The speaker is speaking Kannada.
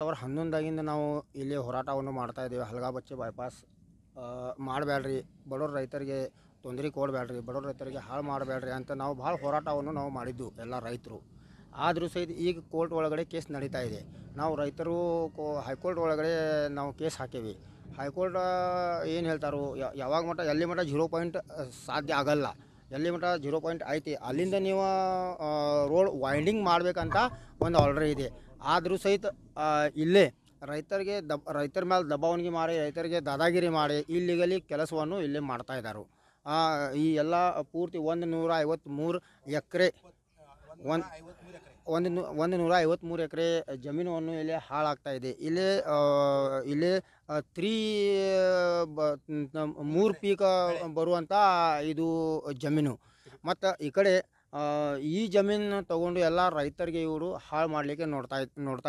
ಸಾವಿರ ಹನ್ನೊಂದಾಗಿಂದ ನಾವು ಇಲ್ಲಿ ಹೋರಾಟವನ್ನು ಮಾಡ್ತಾ ಇದ್ದೀವಿ ಹಲಗಾಬಚ್ಚೆ ಬೈಪಾಸ್ ಮಾಡಬೇಡ್ರಿ ಬಡವ್ರ ರೈತರಿಗೆ ತೊಂದರೆ ಕೊಡಬೇಡ್ರಿ ಬಡವ್ರ ರೈತರಿಗೆ ಹಾಳು ಮಾಡಬೇಡ್ರಿ ಅಂತ ನಾವು ಭಾಳ ಹೋರಾಟವನ್ನು ನಾವು ಮಾಡಿದ್ದು ಎಲ್ಲ ರೈತರು ಆದರೂ ಸಹಿತ ಈಗ ಕೋರ್ಟ್ ಒಳಗಡೆ ಕೇಸ್ ನಡೀತಾ ಇದೆ ನಾವು ರೈತರು ಹೈಕೋರ್ಟ್ ಒಳಗಡೆ ನಾವು ಕೇಸ್ ಹಾಕೇವಿ ಹೈಕೋರ್ಟ್ ಏನು ಹೇಳ್ತಾರೋ ಯಾವಾಗ ಮಟ್ಟ ಎಲ್ಲಿ ಮಟ್ಟ ಜೀರೋ ಪಾಯಿಂಟ್ ಸಾಧ್ಯ ಆಗಲ್ಲ ಎಲ್ಲಿ ಮಟ್ಟ ಜೀರೋ ಪಾಯಿಂಟ್ ಐತಿ ಅಲ್ಲಿಂದ ನೀವು ವೈಂಡಿಂಗ್ ಮಾಡಬೇಕಂತ ಒಂದು ಆರ್ಡ್ರ್ ಇದೆ ಆದರೂ ಸಹಿತ ಇಲ್ಲೇ ರೈತರಿಗೆ ದಬ್ ರೈತರ ಮೇಲೆ ದಬಾವಣಿಗೆ ಮಾಡಿ ರೈತರಿಗೆ ದಾದಾಗಿರಿ ಮಾಡಿ ಇಲ್ಲಿಗಲಿ ಕೆಲಸವನ್ನು ಇಲ್ಲಿ ಮಾಡ್ತಾ ಇದ್ದಾರೆ ಈ ಎಲ್ಲ ಪೂರ್ತಿ ಒಂದು ನೂರ ಐವತ್ತ್ಮೂರು ಎಕರೆ ಒಂದು ಒಂದು ನೂರ ಐವತ್ತ್ಮೂರು ಎಕರೆ ಜಮೀನನ್ನು ಇಲ್ಲಿ ಹಾಳಾಗ್ತಾ ಇದೆ ಇಲ್ಲಿ ಇಲ್ಲಿ ತ್ರೀ ಮೂರು ಪೀಕ ಬರುವಂಥ ಇದು ಜಮೀನು ಮತ್ತು ಈ ಕಡೆ ಈ ಜಮೀನನ್ನು ತಗೊಂಡು ಎಲ್ಲ ರೈತರಿಗೆ ಇವರು ಹಾಳು ಮಾಡಲಿಕ್ಕೆ ನೋಡ್ತಾ ನೋಡ್ತಾ